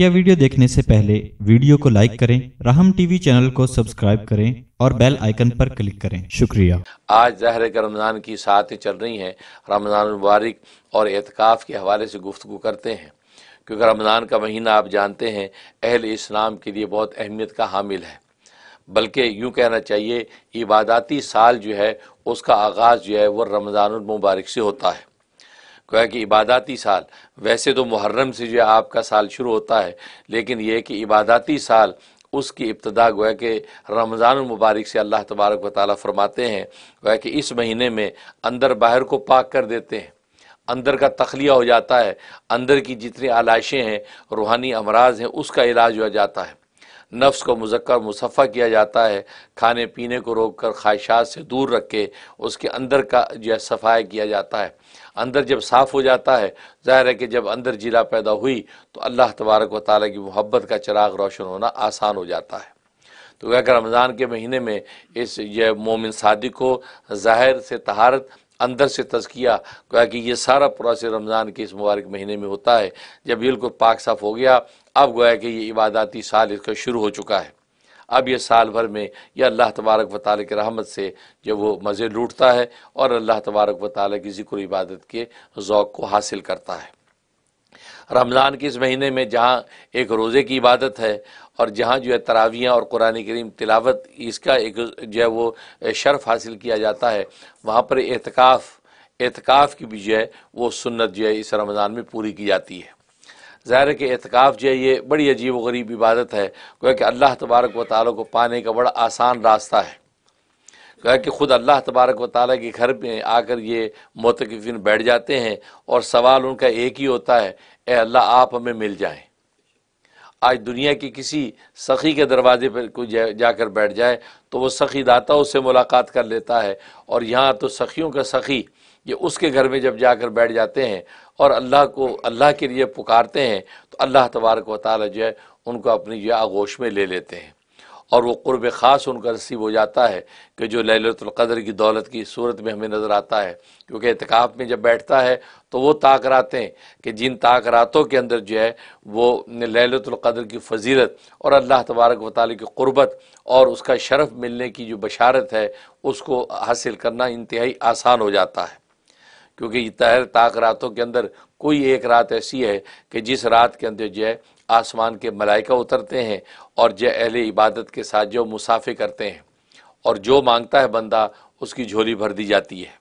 मुख्य वीडियो देखने से पहले वीडियो को लाइक करें राहम टीवी चैनल को सब्सक्राइब करें और बेल आइकन पर क्लिक करें शुक्रिया आज जहर रमज़ान की साथ चल रही हैं रमज़ान मुबारक और एहतिकाफ के हवाले से गुफ्तु करते हैं क्योंकि रमज़ान का महीना आप जानते हैं अहल इस्लाम के लिए बहुत अहमियत का हामिल है बल्कि यूँ कहना चाहिए इबादती साल जो है उसका आगाज़ जो है वह रमज़ान मुबारक से होता है क्या कि इबादती साल वैसे तो मुहर्रम से जो आपका साल शुरू होता है लेकिन यह कि इबादती साल उसकी इब्तदा गोया कि रमज़ान मुबारक से अल्लाह तबारक व ताली फरमाते हैं गोया कि इस महीने में अंदर बाहर को पाक कर देते हैं अंदर का तखलिया हो जाता है अंदर की जितनी आलाइशें हैं रूहानी अमराज हैं उसका इलाज हो जाता है नफ्स को मुजक्र मुसफ़ा किया जाता है खाने पीने को रोक कर ख्वाहिशात से दूर रख के उसके अंदर का जो है सफ़ाया किया जाता है अंदर जब साफ़ हो जाता है ज़ाहिर है कि जब अंदर जिला पैदा हुई तो अल्लाह तबारक व ताली की मोहब्बत का चिराग रोशन होना आसान हो जाता है तो क्या रमज़ान के महीने में इस यह मोमिन सादिक को ज़ाहिर से तहारत अंदर से तजकिया क्या कि यह सारा प्रोसेस रमज़ान के इस मुबारक महीने में होता है जब बिल्कुल पाक साफ हो गया अब गोया कि ये इबादती साल इसका शुरू हो चुका है अब ये साल भर में यह अल्लाह तबारक व ताल के रहमत से जो वो मज़े लूटता है और अल्लाह तबारक व ताल की ज़िक्र इबादत के ओक़ को हासिल करता है रमज़ान के इस महीने में जहाँ एक रोज़े की इबादत है और जहाँ जो है तरावियाँ और कुरान करीम तिलावत इसका एक जो है वो शर्फ हासिल किया जाता है वहाँ पर एहतिकाफ एहतिकाफ की भी जो है वो सुन्नत जो है इस रमज़ान में पूरी की जाती है ज़ाहिर के कि एहतिकाफ़ जो है ये बड़ी अजीब व गरीब इबादत है गोया कि अल्लाह तबारक व ताली को पाने का बड़ा आसान रास्ता है गोया कि ख़ुद अल्लाह तबारक व ताली के घर में आकर ये मोतकफिन बैठ जाते हैं और सवाल उनका एक ही होता है ए अल्लाह आप हमें मिल जाएँ आज दुनिया के किसी सखी के दरवाजे पर कोई जा, जाकर बैठ जाए तो वो सखी दाता उससे मुलाकात कर लेता है और यहाँ तो सखियों का सखी ये उसके घर में जब जाकर बैठ जाते हैं और अल्लाह को अल्लाह के लिए पुकारते हैं तो अल्लाह तबारक व जो है उनको अपनी जो आगोश में ले लेते हैं और वो क़ुरब ख़ास उनका रसीब हो जाता है कि जो ललतुल्क़दर की दौलत की सूरत में हमें नज़र आता है क्योंकि एहतिकाफ़ में जब बैठता है तो वो ताक रातें कि जिन रातों के अंदर जो है वो ललतुल्क़दर की फजीलत और अल्लाह तबारक वाली की क़ुरबत और उसका शरफ़ मिलने की जो बशारत है उसको हासिल करना इंतहाई आसान हो जाता है क्योंकि तहर ताक रातों के अंदर कोई एक रात ऐसी है कि जिस रात के अंदर जय आसमान के मलाइका उतरते हैं और जय अहल इबादत के साथ जो मुसाफे करते हैं और जो मांगता है बंदा उसकी झोली भर दी जाती है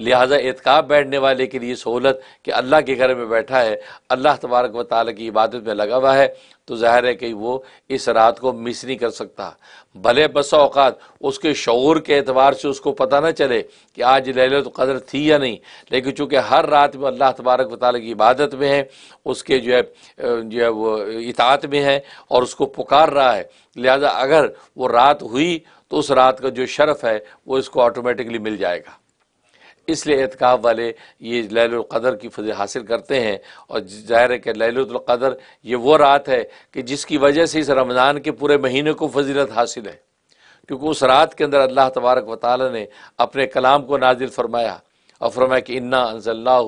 लिहाजा एतकाब बैठने वाले के लिए सहूलत कि अल्लाह के घर में बैठा है अल्लाह तबारक व ताली की इबादत में लगा हुआ है तो ज़ाहिर है कि वो इस रात को मिस नहीं कर सकता भले बस अवत उसके शौर के एतबार से उसको पता ना चले कि आज लहलत तो कदर थी या नहीं लेकिन चूँकि हर रात में अल्लाह तबारक व वाली की इबादत में है उसके जो है जो है वो इतात में है और उसको पुकार रहा है लिहाजा अगर वो रात हुई तो उस रात का जो शर्फ है वो इसको ऑटोमेटिकली मिल जाएगा इसलिए एहतिकाफ़ वाले ये लैलक़दर की फजल हासिल करते हैं और ज़ाहिर है कि लैलतुल्क़दर ये वो रात है कि जिसकी वजह से इस रमज़ान के पूरे महीने को फजीलत हासिल है क्योंकि उस रात के अंदर अल्लाह तबारक व ताली ने अपने कलाम को नाजिल फरमाया और फरमाया कि इन्ना अनजल्ला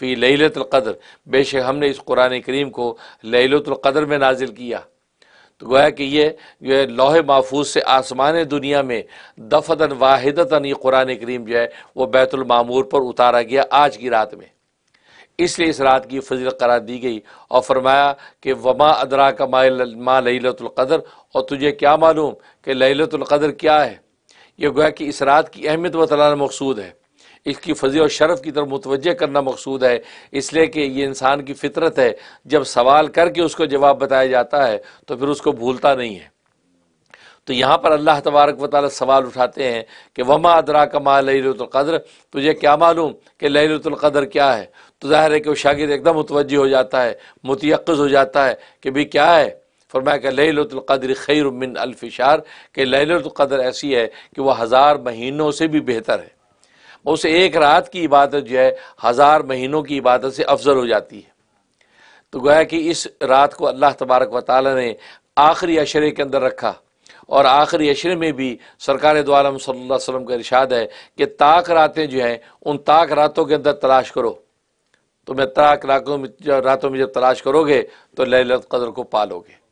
फ़ी लतुल्क़दर बेशक हमने इस कुरान करीम को लतुल्क़दर में नाजिल किया तो गोया कि ये जो है लोहे महफूज से आसमान दुनिया में दफतन वाहिदतन ये कुरान करीम जो है वो बैतुलमूर पर उतारा गया आज की रात में इसलिए इस रात की फजील करार दी गई और फरमाया कि वमा अदरा का माँ लतुल्क़दर और तुझे क्या मालूम कि लतुल्क़दर क्या है ये गोया कि इस रात की अहमियत व तला मकसूद है इसकी फजी और शरफ की तरफ मुतव करना मकसूद है इसलिए कि ये इंसान की फितरत है जब सवाल करके उसको जवाब बताया जाता है तो फिर उसको भूलता नहीं है तो यहाँ पर अल्लाह तबारक वाली सवाल उठाते हैं कि वमा अदरा कमा लहलतुल्क़द्र तुझे क्या मालूम कि लहलतुल्क़द्र क्या है तो ज़ाहिर है कि वह शागिर एकदम मुतवज हो जाता है मुतयक़ हो जाता है कि भाई क्या है फरमाया कि लहलतुल्क़द्र खैर मिन अलफिशार के लहलतुल्क़द्र ऐसी है कि वह हज़ार महीनों से भी बेहतर है उस एक रात की इबादत जो है हज़ार महीनों की इबादत से अफजल हो जाती है तो गोया कि इस रात को अल्लाह तबारक व ताल ने आखिरी अशरे के अंदर रखा और आखिरी अशरे में भी सरकार सल्ला वसम का इरशाद है कि ताक रातें जो हैं उन ताक रातों के अंदर तलाश करो तो मैं ताक रातों में रातों में जब तलाश करोगे तो ललत कदर को पालोगे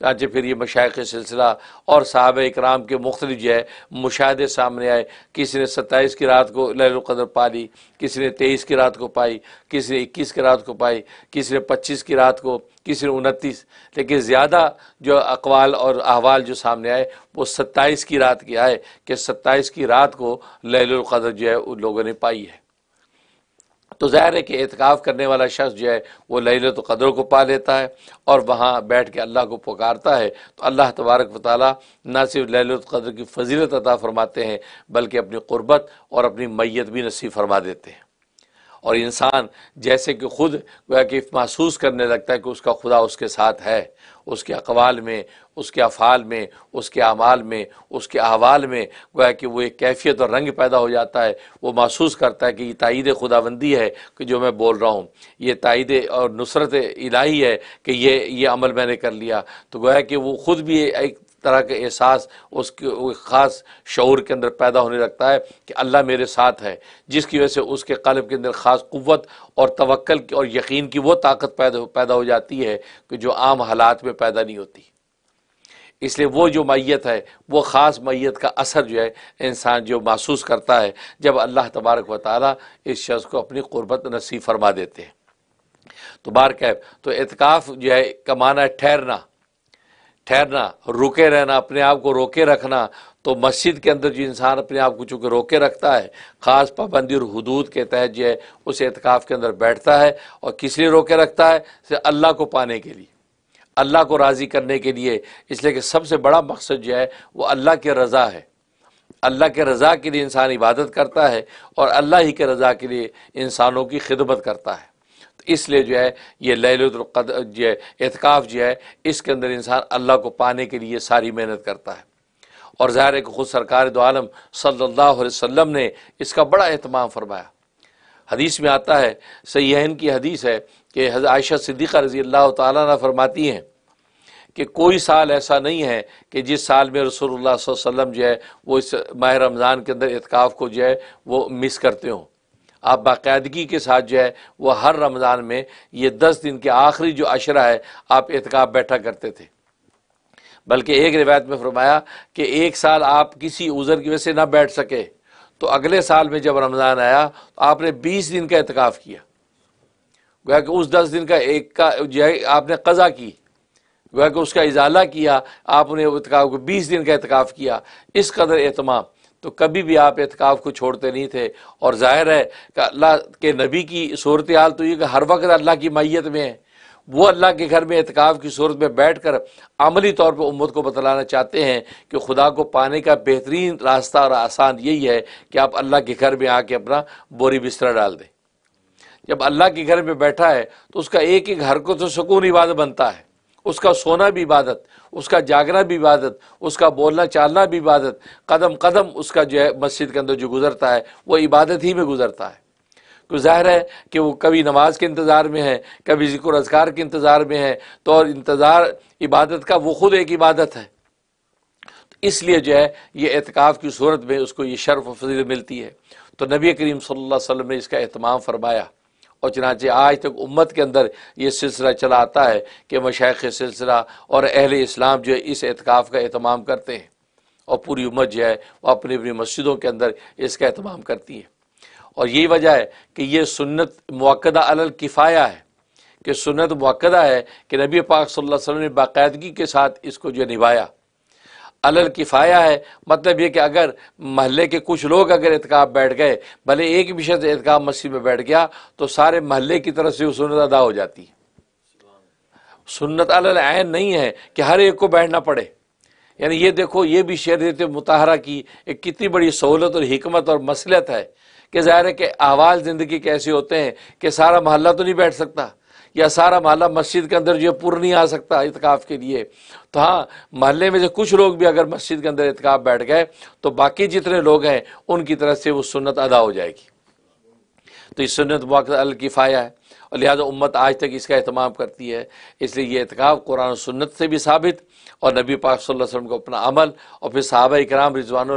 चाँचे फिर ये मशाइ सिलसिला और साहब इक्राम के मुख्तलिफ जो है मुशाहे सामने आए किसी ने सत्ताईस की रात को लहलकदर पा ली किसी ने तेईस की रात को पाई किसी ने इक्कीस की रात को पाई किसी ने पच्चीस की रात को किसी ने उनतीस लेकिन ज़्यादा जो अकवाल और अहवाल जो सामने आए वो सत्ताईस की रात के आए कि सत्ताईस की रात को लहलकदर जो है उन लोगों ने पाई है तो ज़ाहिर है कि एहतिकाफ़ करने वाला शख्स जो है वो लहलत कदर को पा लेता है और वहाँ बैठ के अल्लाह को पुकारता है तो अल्लाह तबारक वाली ना सिर्फ लहलत कदर की फजीलत अदा फरमाते हैं बल्कि अपनी क़ुरबत और अपनी मैत भी नसीब फरमा देते हैं और इंसान जैसे कि खुद गोया कि महसूस करने लगता है कि उसका खुदा उसके साथ है उसके अकवाल में उसके अफ़ाल में उसके अमाल में उसके अहवाल में गोया कि वो एक कैफियत और रंग पैदा हो जाता है वो महसूस करता है कि ये तइद खुदाबंदी है कि जो मैं बोल रहा हूँ ये तइद और नुसरत इलाही है कि ये ये अमल मैंने कर लिया तो गोया कि वो ख़ुद भी एक तरह का एहसास उसके ख़ास शौर के अंदर पैदा होने लगता है कि अल्लाह मेरे साथ है जिसकी वजह से उसके कलब के अंदर ख़ास क़वत और तवक्ल की और यकीन की वो ताकत पैदा पैदा हो जाती है कि जो आम हालात में पैदा नहीं होती इसलिए वो जो मैत है वो ख़ास मैत का असर जो है इंसान जो महसूस करता है जब अल्लाह तबारक व ताली इस शख्स को अपनी क़ुरबत नसीब फरमा देते हैं तो बार कैब तो एतकाफ़ जो है कमाना है ठहरना ठहरना रुके रहना अपने आप को रोके रखना तो मस्जिद के अंदर जो इंसान अपने आप को चूँकि रोके रखता है ख़ास पाबंदी और हदूद के तहत जो है उस एतकाफ़ के अंदर बैठता है और किस लिए रोके रखता है अल्लाह को पाने के लिए अल्लाह को राज़ी करने के लिए इसलिए कि सबसे बड़ा मकसद जो है वो अल्लाह की रज़ा है अल्लाह के रज़ा के लिए इंसान इबादत करता है और अल्लाह ही के रज़ा के लिए इंसानों की खिदमत करता है इसलिए जो है ये लहलतुल्क़द जो है एहतिकाफ़ जो है इसके अंदर इंसान अल्लाह को पाने के लिए सारी मेहनत करता है और ज़ाहिर है कि खुद सरकार दो आलम सल्लल्लाहु अलैहि वसल्लम ने इसका बड़ा अहतमाम फरमाया हदीस में आता है सयाहन की हदीस है कि आयशा सिद्दीक़ा रज़ी अल्लाह ताली फरमाती हैं कि कोई साल ऐसा नहीं है कि जिस साल में रसोल्ला वसम जो है वो इस माह रमज़ान के अंदर एतकाफ़ को जो है वो मिस करते हों आप बाकायदगी के साथ जो है वह हर रमज़ान में ये दस दिन के आखिरी जो अशरा है आप एहतिकाब बैठा करते थे बल्कि एक रिवायत में फरमाया कि एक साल आप किसी उज़र की वजह से ना बैठ सके तो अगले साल में जब रमज़ान आया तो आपने बीस दिन का एहतिकाफ़ किया गोया कि उस दस दिन का एक का जो है आपने कज़ा की गोया कि उसका इजाला किया आपने एहतिकाफ़ बीस दिन का एहतिकाफ़ किया इस कदर एहतमाम तो कभी भी आप एहतिकाफ़ को छोड़ते नहीं थे और जाहिर है कि अल्लाह के नबी की सूरत हाल तो ये कि हर वक्त अल्लाह की मैत में है वो अल्लाह के घर में एहतिकाफ़ की सूरत में बैठ कर अमली तौर पर उम्मत को बतलाना चाहते हैं कि खुदा को पाने का बेहतरीन रास्ता और आसान यही है कि आप अल्लाह के घर में आके अपना बोरी बिस्तरा डाल दें जब अल्लाह के घर में बैठा है तो उसका एक एक हरकत तो सुकून इबादत बनता है उसका सोना भी इबादत उसका जागना भी इबादत उसका बोलना चालना भी इबादत कदम कदम उसका जो है मस्जिद के अंदर जो गुजरता है वो इबादत ही में गुजरता है तो ज़ाहिर है कि वो कभी नमाज के इंतज़ार में है कभी ज़िक्र अजगार के इंतज़ार में है तो और इंतज़ार इबादत का वो ख़ुद एक इबादत है तो इसलिए जो है ये एहतिकाफ़ की सूरत में उसको ये शर्फ फजील मिलती है तो नबी करीम सल्लल्लाहु अलैहि वसल्लम ने इसका अहतमाम फरमाया और चनाचे आज तक उम्मत के अंदर ये सिलसिला चला आता है कि मशाइ सिलसिला और अहल इस्लाम जो है इस एहतकाफ़ का अहतमाम करते हैं और पूरी उम्मत जो है वह अपनी अपनी मस्जिदों के अंदर इसका अहतमाम करती है और यही वजह है कि ये सुन्नत मौक़दा अल किफ़ाया है कि सुन्नत मौक़दा है कि नबी पाक सल्लल्लाहु अलैहि वसल्लम ने बाकायदगी के साथ इसको जो निभाया अलल किफ़ाया है मतलब ये कि अगर महल्ले के कुछ लोग अगर एहतकाब बैठ गए भले एक भी शख्स एहतकाब मस्जिद में बैठ गया तो सारे महल्ले की तरफ से वो सुनत अदा हो जाती है सुन्नत अलल आयन नहीं है कि हर एक को बैठना पड़े यानी ये देखो ये भी देते मुताहरा की एक कितनी बड़ी सहूलत और हमत और मसलत है कि ज़ाहिर है कि अहवाल ज़िंदगी के ऐसे होते हैं कि सारा महल्ला तो नहीं बैठ सकता या सारा मोहल्ला मस्जिद के अंदर जो है पूरा नहीं आ सकता इतकाफ़ के लिए तो हाँ महल्ले में से कुछ लोग भी अगर मस्जिद के अंदर इतकाफ़ बैठ गए तो बाकी जितने लोग हैं उनकी तरफ से वो सुन्नत अदा हो जाएगी तो इस सुन्नत अल किफाया है लिहाजा उम्मत आज तक इसका अहतमाम करती है इसलिए ये एतकाफ़ कुरान सुन्नत से भी साबित और नबी पाक वसल्लम को अपना अमल और फिर साहबा इकराम रिजवान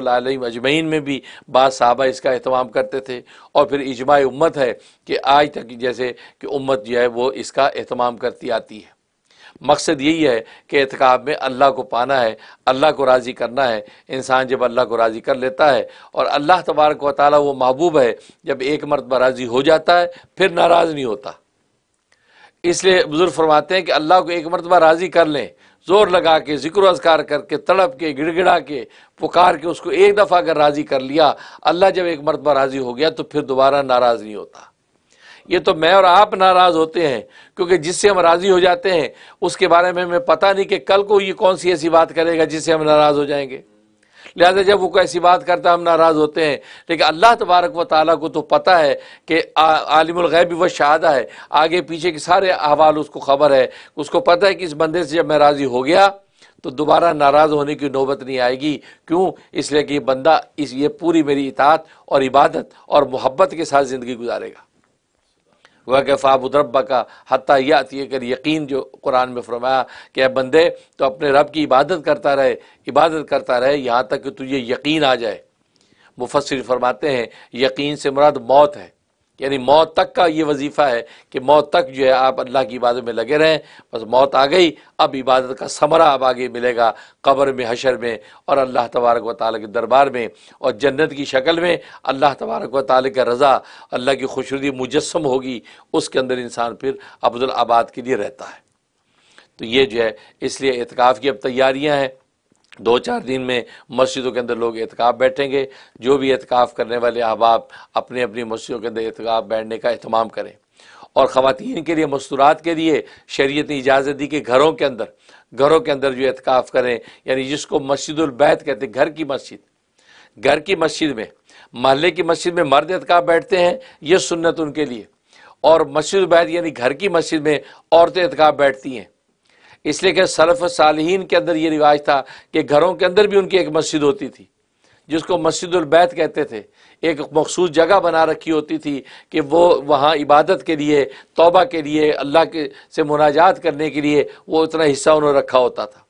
अजमैन में भी बाद साहबा इसका अहतमाम करते थे और फिर इजमा उम्मत है कि आज तक जैसे कि उम्मत जो है वो इसका अहतमाम करती आती है मकसद यही है कि एहतकाब में अल्लाह को पाना है अल्लाह को राज़ी करना है इंसान जब अल्लाह को राज़ी कर लेता है और अल्लाह तबारक वाली वो महबूब है जब एक मरतबा राज़ी हो जाता है फिर नाराज़ नहीं होता इसलिए बुजुर्ग फरमाते हैं कि अल्लाह को एक मरतबा राज़ी कर लें ज़ोर लगा के जिक्र अजकार करके तड़प के गिड़गिड़ा के पुकार के उसको एक दफ़ा अगर राज़ी कर लिया अल्लाह जब एक मरतबा राज़ी हो गया तो फिर दोबारा नाराज़ नहीं होता ये तो मैं और आप नाराज़ होते हैं क्योंकि जिससे हम राज़ी हो जाते हैं उसके बारे में हमें पता नहीं कि कल को ये कौन सी ऐसी बात करेगा जिससे हम नाराज़ हो जाएंगे लिहाजा जब वो कैसी बात करता हम नाराज़ होते हैं लेकिन अल्लाह तबारक व ताली को तो पता है कि आलिमगैब व शहादा है आगे पीछे के सारे अहवाल उसको ख़बर है उसको पता है कि इस बंदे से जब मैं राज़ी हो गया तो दोबारा नाराज़ होने की नौबत नहीं आएगी क्यों इसलिए कि ये बंदा इस ये पूरी मेरी इतात और इबादत और मोहब्बत के साथ ज़िंदगी गुजारेगा हुआ कि रबा का हती याती कर यकीन जो कुरान में फरमाया कि अब बंदे तो अपने रब की इबादत करता रहे इबादत करता रहे यहाँ तक कि तुझे यकीन आ जाए मुफसर फरमाते हैं यकीन से मुराद मौत है यानी मौत तक का ये वजीफ़ा है कि मौत तक जो है आप अल्लाह की इबादत में लगे रहें बस मौत आ गई अब इबादत का समरा अब आगे मिलेगा कब्र में हशर में और अल्लाह तबारक व ताल के दरबार में और जन्नत की शक्ल में अल्लाह तबारक व ताल का रज़ा अल्लाह की खुशरुदी मुजस्म होगी उसके अंदर इंसान फिर अब्दुल आबाद के लिए रहता है तो ये जो है इसलिए एहतिकाफ़ की अब तैयारियाँ हैं दो चार दिन में मस्जिदों के अंदर लोग एहतिकाफ बैठेंगे जो भी एहतिकाफ करने वाले अहबाब अपनी अपनी मस्जिदों के अंदर एहतिकाफ बैठने का अहतमाम करें और ख़वान के लिए मस्तूरात के लिए शरीयत ने इजाज़त दी कि घरों के अंदर घरों के अंदर जो एहतिकाफ करें यानी जिसको मस्जिदुलबैत कहते हैं घर की मस्जिद घर की मस्जिद में महल्ले की मस्जिद में मर्द एहतिकाफ बैठते हैं यह सुन्नत उनके लिए और मस्जिद बैत यानी घर की मस्जिद में औरतें एहतिकाफ बैठती हैं इसलिए कि सलफ़ सालहीन के अंदर ये रिवाज था कि घरों के अंदर भी उनकी एक मस्जिद होती थी जिसको मस्जिदुलबैत कहते थे एक मखसूस जगह बना रखी होती थी कि वो वहाँ इबादत के लिए तोबा के लिए अल्लाह के से मुनाजात करने के लिए वो उतना हिस्सा उन्होंने रखा होता था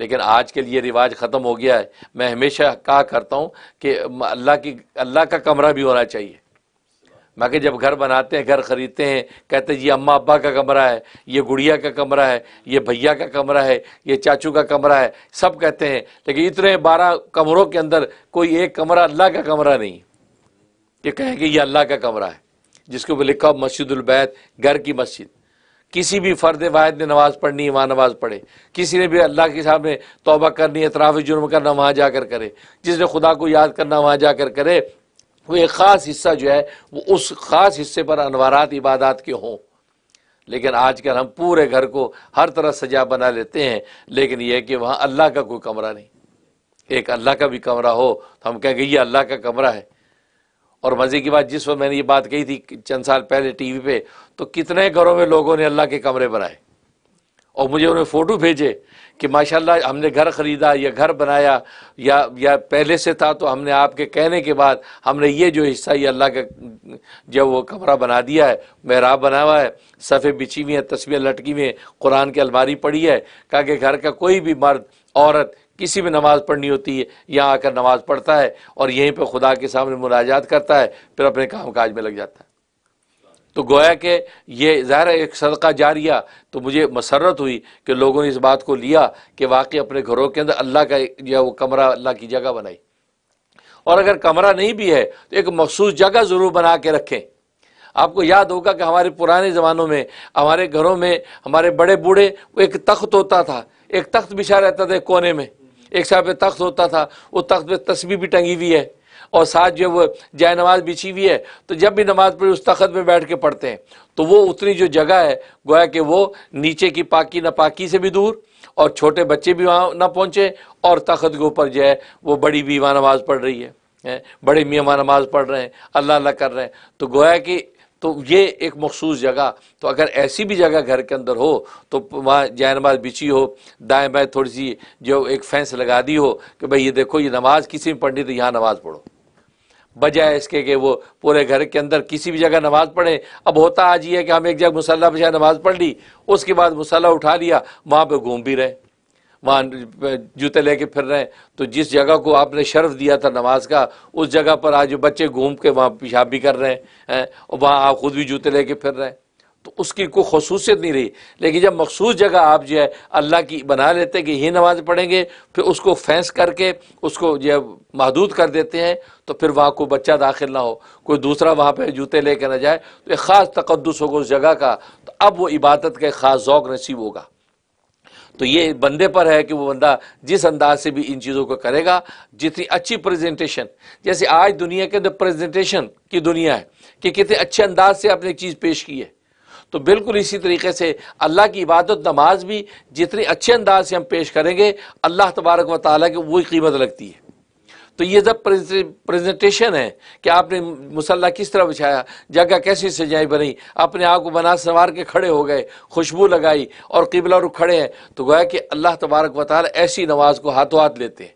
लेकिन आज के लिए रिवाज ख़त्म हो गया है मैं हमेशा कहा करता हूँ कि अल्लाह की अल्लाह का कमरा भी होना चाहिए बाकी जब घर बनाते हैं घर ख़रीदते हैं कहते हैं ये अम्मा अब्बा का कमरा है ये गुड़िया का कमरा है ये भैया का कमरा है ये चाचू का कमरा है सब कहते हैं लेकिन इतने बारह कमरों के अंदर कोई एक कमरा अल्लाह का कमरा नहीं ये कहें कि यह अल्लाह का कमरा है जिसके ऊपर लिखा मस्जिदुलबैत घर की मस्जिद किसी भी फ़र्द वायद में नमाज़ पढ़नी वहाँ नमाज़ पढ़े किसी ने भी अल्लाह के सामने तोबा करनी है तराफ़ जुर्म करना वहाँ जाकर करे जिसने खुदा को याद करना वहाँ जाकर करे वो एक ख़ास हिस्सा जो है वो उस ख़ास हिस्से पर अनवारात इबादत के हों लेकिन आजकल हम पूरे घर को हर तरह सजा बना लेते हैं लेकिन यह कि वहाँ अल्लाह का कोई कमरा नहीं एक अल्लाह का भी कमरा हो तो हम कहेंगे ये अल्लाह का कमरा है और मज़े की बात जिस वक्त मैंने ये बात कही थी चंद साल पहले टीवी पे तो कितने घरों में लोगों ने अल्लाह के कमरे बनाए और मुझे उन्होंने फ़ोटो भेजे कि माशाल्लाह हमने घर ख़रीदा या घर बनाया या या पहले से था तो हमने आपके कहने के बाद हमने ये जो हिस्सा ये अल्लाह का जो वो कमरा बना दिया है महराब बना हुआ है सफ़े बिछी हुई हैं तस्वीर लटकी हुई हैं कुरान की अलमारी पड़ी है कहा कि घर का कोई भी मर्द औरत किसी भी नमाज़ पढ़नी होती है यहाँ आकर नमाज़ पढ़ता है और यहीं पर खुदा के सामने मुनाजात करता है फिर अपने काम काज में लग जाता है तो गोया कि ये ज़ाहिर एक सदका जारिया तो मुझे मसरत हुई कि लोगों ने इस बात को लिया कि वाकई अपने घरों के अंदर अल्लाह का जो वो कमरा अल्लाह की जगह बनाई और अगर कमरा नहीं भी है तो एक मखसूस जगह ज़रूर बना के रखें आपको याद होगा कि हमारे पुराने ज़मानों में हमारे घरों में हमारे बड़े बूढ़े एक तख्त होता था एक तख्त बिछा रहता था कोने में एक साहब तख्त होता था वो तख्त पे तस्वीर भी टंगी हुई है और साथ जो वो जाय नमाज बिछी हुई है तो जब भी नमाज पढ़ी उस तखत में बैठ के पढ़ते हैं तो वो उतनी जो जगह है गोया कि वो नीचे की पाकी पाकि से भी दूर और छोटे बच्चे भी वहाँ ना पहुँचे और तखत के ऊपर जो है वो बड़ी भी नमाज पढ़ रही है बड़े मियाँ वहाँ नमाज पढ़ रहे हैं अल्लाह अल्लाह कर रहे हैं तो गोया कि तो ये एक मखसूस जगह तो अगर ऐसी भी जगह घर के अंदर हो तो वहाँ जाय नमाज बिछी हो दाएँ बाएँ थोड़ी सी जो एक फैंस लगा दी हो कि भाई ये देखो ये नमाज़ किसी में पढ़नी तो यहाँ नमाज़ पढ़ो बजाय इसके कि वो पूरे घर के अंदर किसी भी जगह नमाज़ पढ़े अब होता आज ये है कि हम एक जगह मुसल्ला पर नमाज़ पढ़ ली उसके बाद मुसल्ला उठा लिया वहाँ पर घूम भी रहे वहाँ जूते लेके फिर रहे हैं तो जिस जगह को आपने शर्फ दिया था नमाज का उस जगह पर आज बच्चे घूम के वहाँ पेशाब भी कर रहे हैं और वहाँ आप ख़ुद भी जूते लेके फिर रहे हैं तो उसकी कोई खसूसियत नहीं रही लेकिन जब मखसूस जगह आप जो है अल्लाह की बना लेते हैं कि ये नमाज पढ़ेंगे फिर उसको फेंस करके उसको जो है महदूद कर देते हैं तो फिर वहाँ कोई बच्चा दाखिल ना हो कोई दूसरा वहाँ पर जूते ले कर ना जाए तो एक ख़ास तकदस होगा उस जगह का तो अब वो इबादत का एक ख़ास ओक नसीब होगा तो ये बंदे पर है कि वो बंदा जिस अंदाज से भी इन चीज़ों को करेगा जितनी अच्छी प्रेजेंटेशन जैसे आज दुनिया के अंदर प्रेजेंटेशन की दुनिया है कि कितने अच्छे अंदाज से आपने एक चीज़ पेश की है तो बिल्कुल इसी तरीके से अल्लाह की इबादत नमाज भी जितने अच्छे अंदाज से हम पेश करेंगे अल्लाह तबारक व ताली की वही कीमत लगती है तो ये जब प्रेजेंटेशन है कि आपने मुसल्ला किस तरह बिछाया जगह कैसी सजाई बनी अपने आप को बना संवार के खड़े हो गए खुशबू लगाई और किबला रुख खड़े हैं तो गोया कि अल्लाह तबारक वाल ऐसी नमाज को हाथों हाथ लेते हैं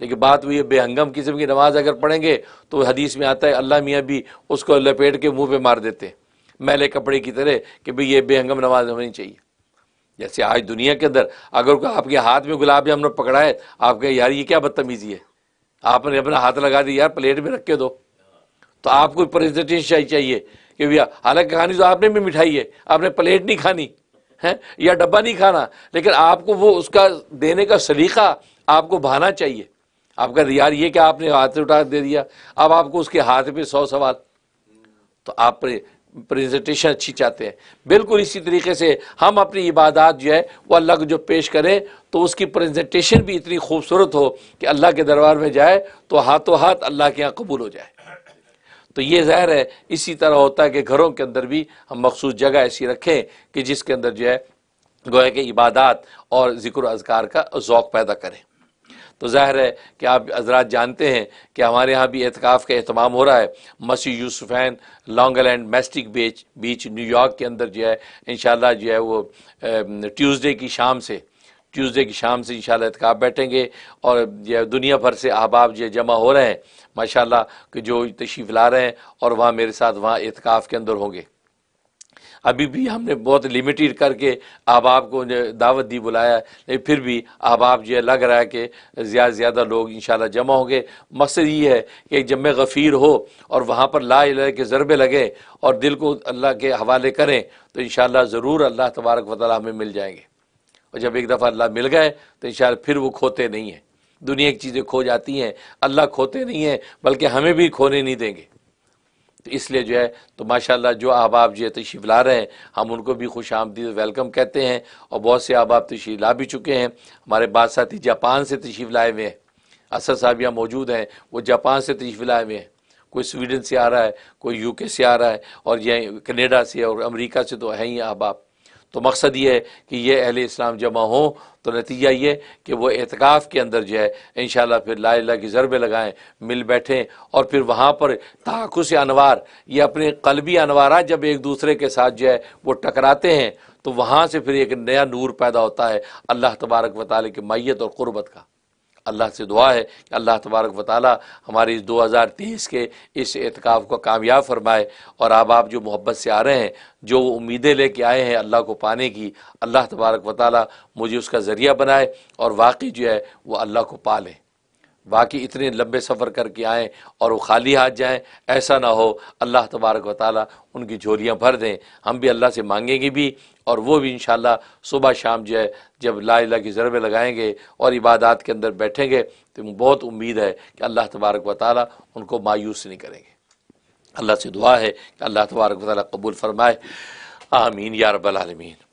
लेकिन बात हुई है बेहंगम किस्म की नमाज अगर पढ़ेंगे तो हदीस में आता है अल्लाह मियाँ भी उसको लपेट के मुँह पर मार देते हैं मैले कपड़े की तरह कि भाई ये बेहंगम नमाज होनी चाहिए जैसे आज दुनिया के अंदर अगर आपके हाथ में गुलाब जामुन पकड़ा है आप यार ये क्या बदतमीजी है आपने अपना हाथ लगा दिया यार प्लेट में रख के दो तो आपको प्रेजेंटेशन चाहिए कि भैया हालांकि खानी तो आपने भी मिठाई है आपने प्लेट नहीं खानी है या डब्बा नहीं खाना लेकिन आपको वो उसका देने का सलीका आपको भाना चाहिए आपका यार ये क्या आपने हाथ से उठा दे दिया अब आपको उसके हाथ पे सौ सवाल तो आप प्रेजेंटेशन अच्छी चाहते हैं बिल्कुल इसी तरीके से हम अपनी इबादत जो है वो अल्लाह को जो पेश करें तो उसकी प्रेजेंटेशन भी इतनी खूबसूरत हो कि अल्लाह के दरबार में जाए तो हाथों हाथ अल्लाह के यहाँ कबूल हो जाए तो ये ज़ाहिर है इसी तरह होता है कि घरों के अंदर भी हम मखसूस जगह ऐसी रखें कि जिसके अंदर जो है गोया के इबादत और ज़िक्र अजगार का ओक़ पैदा करें तो ज़ाहिर है कि आप हजरात जानते हैं कि हमारे यहाँ भी एहतिकाफ का अहतमाम हो रहा है मसी यूसुफैन लॉन्ग मेस्टिक बीच बीच न्यूयॉर्क के अंदर जो है इन जो है वो ट्यूज़डे की शाम से ट्यूज़डे की शाम से इंशाल्लाह एहतिकाफ़ बैठेंगे और दुनिया भर से अहबाब जो जमा हो रहे हैं माशाल्लाह के जो तशरीफ़ ला रहे हैं और वहाँ मेरे साथ वहाँ एहतिकाफ़ के अंदर होंगे अभी भी हमने बहुत लिमिटेड करके अहबाब को दावत दी बुलाया लेकिन फिर भी अहबाब जो है लग रहा है कि ज़्यादा से ज़्यादा लोग इन जमा होंगे मकसद ये है कि एक जम गफ़ीर हो और वहाँ पर ला ला के ज़रबे लगे और दिल को अल्लाह के हवाले करें तो इन ज़रूर अल्लाह तबारक वाली हमें मिल जाएंगे और जब एक दफ़ा अल्लाह मिल गए तो इन फिर वो खोते नहीं हैं दुनिया की चीज़ें खो जाती हैं अल्लाह खोते नहीं हैं बल्कि हमें भी खोने नहीं देंगे तो इसलिए जो है तो माशाल्लाह जो अहबाब जो है तशीफ ला रहे हैं हम उनको भी खुश आमदी वेलकम कहते हैं और बहुत से अहबाब तशीफ ला भी चुके हैं हमारे बादशाह जापान से तशीफ लाए हुए हैं असद साहब यहाँ मौजूद हैं वो जापान से तशीफ लाए हुए हैं कोई स्वीडन से आ रहा है कोई यूके से आ रहा है और यहीं कनेडा से और अमरीका से तो है ही अहबाब तो मकसद ये है कि ये अहिल इस्लाम जमा हों तो नतीजा ये कि वह एहतिकाफ़ के अंदर जो है इन फिर ला ला की जरबे लगाएँ मिल बैठें और फिर वहाँ पर ताकुस अनवार ये अपने कलबी अनवार जब एक दूसरे के साथ जो है वो टकराते हैं तो वहाँ से फिर एक नया नूर पैदा होता है अल्लाह तबारक वाली की मैत और क़ुरबत का अल्लाह से दुआ है कि अल्लाह तबारक वाली हमारे इस दो हज़ार तेईस के इस एहतिकाफ को कामयाब फरमाए और अब आप जो मोहब्बत से आ रहे हैं जो वो उम्मीदें लेके आए हैं अल्लाह को पाने की अल्लाह तबारक वाली मुझे उसका ज़रिया बनाए और वाकई जो है वह अल्लाह को पा लें बाकी इतने लंबे सफ़र करके आएँ और वो खाली हाथ जाएँ ऐसा ना हो अल्लाह तबारक व उनकी झोलियाँ भर दें हम भी अल्लाह से मांगेंगे भी और वो भी इन सुबह शाम जो है जब ला ला की ज़रबे लगाएंगे और इबादत के अंदर बैठेंगे तो बहुत उम्मीद है कि अल्लाह तबारक व ताली उनको मायूस नहीं करेंगे अल्लाह से दुआ है कि अल्लाह तबारक वाली कबूल फरमाए आमीन या रबालमीन